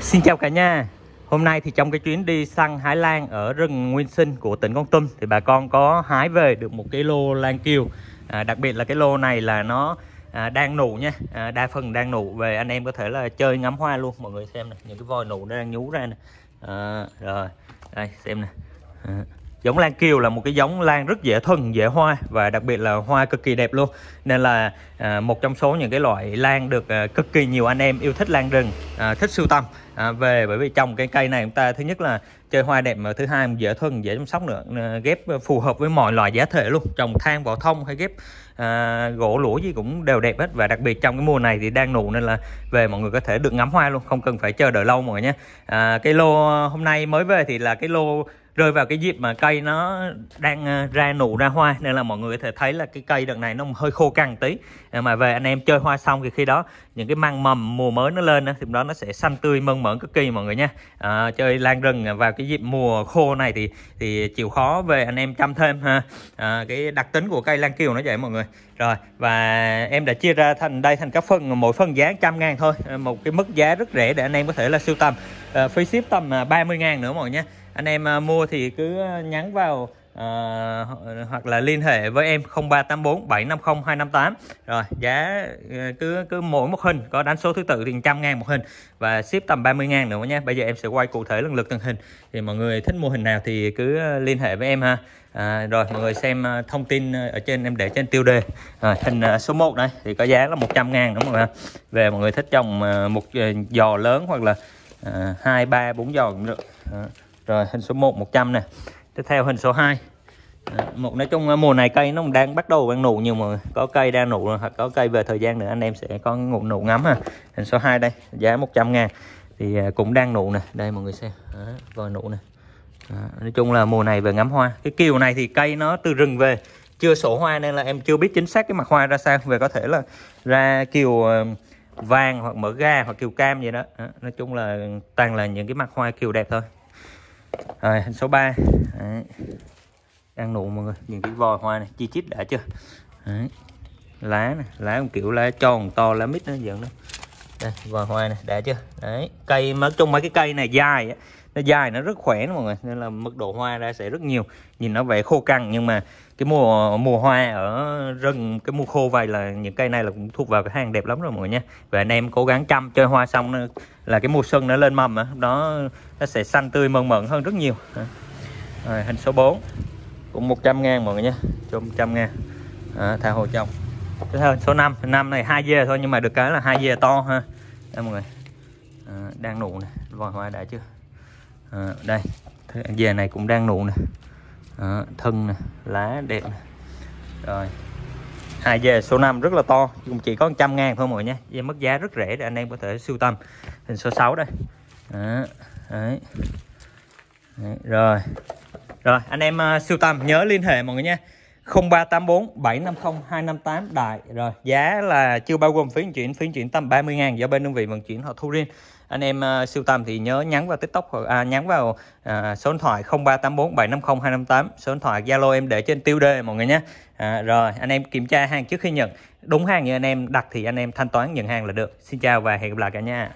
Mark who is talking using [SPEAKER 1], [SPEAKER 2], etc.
[SPEAKER 1] Xin chào cả nhà Hôm nay thì trong cái chuyến đi săn hái lan ở rừng Nguyên Sinh của tỉnh Con Tum thì bà con có hái về được một cái lô lan kiều à, đặc biệt là cái lô này là nó à, đang nụ nha à, đa phần đang nụ về anh em có thể là chơi ngắm hoa luôn mọi người xem này những cái vòi nụ nó đang nhú ra nè à, rồi đây xem nè à. Giống lan kiều là một cái giống lan rất dễ thân, dễ hoa và đặc biệt là hoa cực kỳ đẹp luôn. Nên là à, một trong số những cái loại lan được à, cực kỳ nhiều anh em yêu thích lan rừng, à, thích sưu tầm à, về bởi vì trồng cái cây này chúng ta thứ nhất là chơi hoa đẹp mà thứ hai dễ thân, dễ chăm sóc nữa, ghép phù hợp với mọi loại giá thể luôn. Trồng than vào thông hay ghép à, gỗ lũa gì cũng đều đẹp hết và đặc biệt trong cái mùa này thì đang nụ nên là về mọi người có thể được ngắm hoa luôn, không cần phải chờ đợi lâu mọi người nhé. À, cái lô hôm nay mới về thì là cái lô rơi vào cái dịp mà cây nó đang à, ra nụ ra hoa nên là mọi người có thể thấy là cái cây đợt này nó hơi khô cằn tí à, mà về anh em chơi hoa xong thì khi đó những cái măng mầm mùa mới nó lên thì đó nó sẽ xanh tươi mơn mởn cực kỳ mọi người nha à, chơi lan rừng vào cái dịp mùa khô này thì thì chịu khó về anh em chăm thêm ha à, cái đặc tính của cây lan kiều nó vậy mọi người rồi và em đã chia ra thành đây thành các phần mỗi phần giá trăm ngàn thôi à, một cái mức giá rất rẻ để anh em có thể là siêu tầm à, phí ship tầm 30 ngàn nữa mọi người nha anh em à, mua thì cứ à, nhắn vào à, hoặc là liên hệ với em 0384 750 258 rồi giá à, cứ cứ mỗi một hình có đánh số thứ tự thì trăm ngàn một hình và ship tầm 30 ngàn nữa nha bây giờ em sẽ quay cụ thể lần lượt từng hình thì mọi người thích mô hình nào thì cứ liên hệ với em ha à, rồi mọi người xem thông tin ở trên em để trên tiêu đề rồi, hình số 1 đây thì có giá là 100 ngàn đúng không ạ về mọi người thích trồng một giò lớn hoặc là hai ba bốn giò cũng được à rồi hình số 1 100 nè tiếp theo hình số 2 một nói chung ờ, mùa này cây nó đang bắt đầu đang nụ nhưng mà có cây đang nụ hoặc có cây về thời gian nữa anh em sẽ có ngụ nụ ngắm ha hình số 2 đây giá 100 ngàn thì ờ, cũng đang nụ nè đây mọi người xem Đó, coi nụ nè Đó, nói chung là mùa này về ngắm hoa cái kiều này thì cây nó từ rừng về chưa sổ hoa nên là em chưa biết chính xác cái mặt hoa ra sao về có thể là ra kiều ờ, vàng hoặc mở ga hoặc kiều cam gì đó nói chung là toàn là những cái mặt hoa kiều đẹp thôi rồi hình số 3 Đấy. đang nụ mọi người nhìn cái vòi hoa này chi chít đã chưa Đấy. lá này lá một kiểu lá tròn to lá mít nó giận đó đây vòi hoa này đã chưa đấy cây nói chung mấy cái cây này dài á nó dài nó rất khỏe đó mọi người nên là mức độ hoa ra sẽ rất nhiều nhìn nó vẻ khô cằn nhưng mà cái mùa mùa hoa ở rừng cái mùa khô vậy là những cây này là cũng thuộc vào cái hàng đẹp lắm rồi mọi người nha và anh em cố gắng chăm chơi hoa xong nó, là cái mùa xuân nó lên mầm đó, nó nó sẽ xanh tươi mơn mận hơn rất nhiều rồi, hình số 4 cũng 100 ngàn mọi người nha chung 100 ngàn à, tha hồ trồng tiếp theo số 5 năm này hai dê thôi nhưng mà được cái là hai dê to ha đây mọi người à, đang nụ này, vòi hoa đã chưa à, đây dê này cũng đang nụ này, à, ờ, thân nè lá đẹp nè rồi hai dê số 5 rất là to cũng chỉ có 100 ngàn thôi mọi người nhé dê mất giá rất rẻ để anh em có thể sưu tầm hình số 6 đây à, đấy. đấy rồi rồi anh em uh, sưu tầm nhớ liên hệ mọi người nha 0384 750 258 đại rồi giá là chưa bao gồm phí chuyển phí chuyển tầm 30 ngàn do bên đơn vị vận chuyển họ thu riêng anh em uh, siêu tầm thì nhớ nhắn vào tiktok à, nhắn vào uh, số điện thoại 0384 750 258 số điện thoại zalo em để trên tiêu đề mọi người nhé à, rồi anh em kiểm tra hàng trước khi nhận đúng hàng như anh em đặt thì anh em thanh toán nhận hàng là được xin chào và hẹn gặp lại cả nhà